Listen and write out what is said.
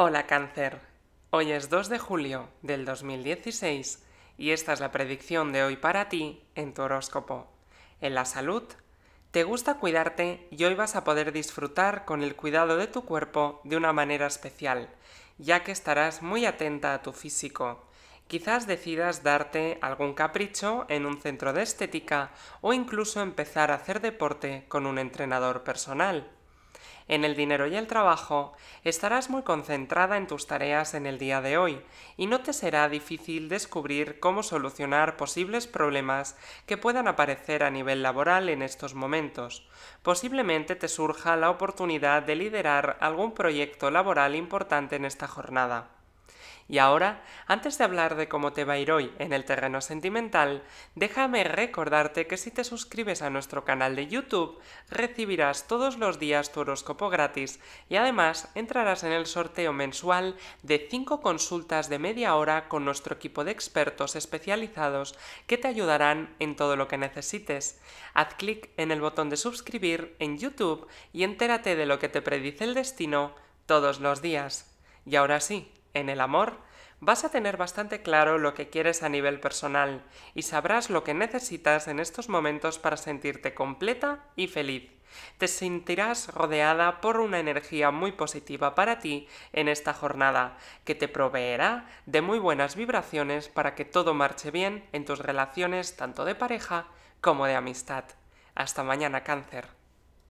Hola cáncer, hoy es 2 de julio del 2016 y esta es la predicción de hoy para ti en tu horóscopo. En la salud, te gusta cuidarte y hoy vas a poder disfrutar con el cuidado de tu cuerpo de una manera especial, ya que estarás muy atenta a tu físico. Quizás decidas darte algún capricho en un centro de estética o incluso empezar a hacer deporte con un entrenador personal. En el dinero y el trabajo estarás muy concentrada en tus tareas en el día de hoy y no te será difícil descubrir cómo solucionar posibles problemas que puedan aparecer a nivel laboral en estos momentos. Posiblemente te surja la oportunidad de liderar algún proyecto laboral importante en esta jornada. Y ahora, antes de hablar de cómo te va a ir hoy en el terreno sentimental, déjame recordarte que si te suscribes a nuestro canal de YouTube, recibirás todos los días tu horóscopo gratis y además entrarás en el sorteo mensual de 5 consultas de media hora con nuestro equipo de expertos especializados que te ayudarán en todo lo que necesites. Haz clic en el botón de suscribir en YouTube y entérate de lo que te predice el destino todos los días. Y ahora sí, en el amor, vas a tener bastante claro lo que quieres a nivel personal y sabrás lo que necesitas en estos momentos para sentirte completa y feliz. Te sentirás rodeada por una energía muy positiva para ti en esta jornada, que te proveerá de muy buenas vibraciones para que todo marche bien en tus relaciones tanto de pareja como de amistad. Hasta mañana, cáncer.